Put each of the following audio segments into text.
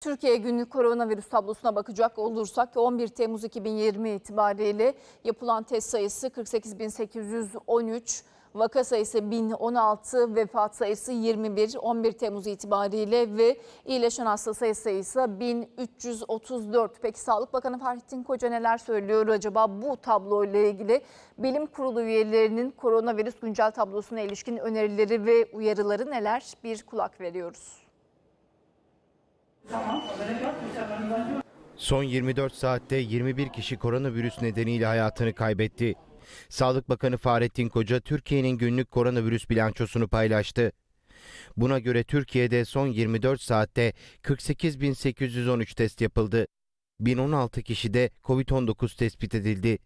Türkiye günlük koronavirüs tablosuna bakacak olursak 11 Temmuz 2020 itibariyle yapılan test sayısı 48.813, vaka sayısı 1016, vefat sayısı 21, 11 Temmuz itibariyle ve iyileşen hasta sayısı ise 1334. Peki Sağlık Bakanı Fahrettin Koca neler söylüyor acaba bu tablo ile ilgili? Bilim kurulu üyelerinin koronavirüs güncel tablosuna ilişkin önerileri ve uyarıları neler? Bir kulak veriyoruz. Son 24 saatte 21 kişi koronavirüs nedeniyle hayatını kaybetti. Sağlık Bakanı Fahrettin Koca Türkiye'nin günlük koronavirüs bilançosunu paylaştı. Buna göre Türkiye'de son 24 saatte 48.813 test yapıldı. 1016 kişi de COVID-19 tespit edildi.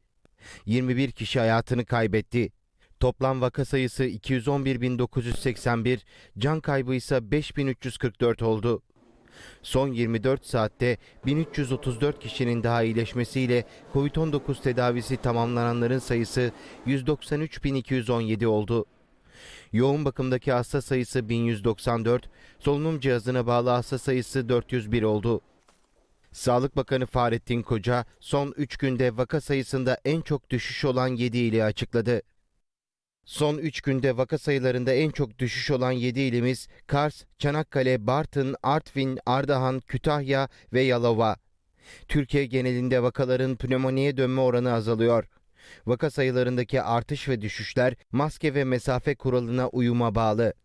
21 kişi hayatını kaybetti. Toplam vaka sayısı 211.981, can kaybı ise 5.344 oldu. Son 24 saatte 1334 kişinin daha iyileşmesiyle COVID-19 tedavisi tamamlananların sayısı 193.217 oldu. Yoğun bakımdaki hasta sayısı 1194, solunum cihazına bağlı hasta sayısı 401 oldu. Sağlık Bakanı Fahrettin Koca son 3 günde vaka sayısında en çok düşüş olan 7 ili açıkladı. Son 3 günde vaka sayılarında en çok düşüş olan 7 ilimiz Kars, Çanakkale, Bartın, Artvin, Ardahan, Kütahya ve Yalova. Türkiye genelinde vakaların pnömoniye dönme oranı azalıyor. Vaka sayılarındaki artış ve düşüşler maske ve mesafe kuralına uyuma bağlı.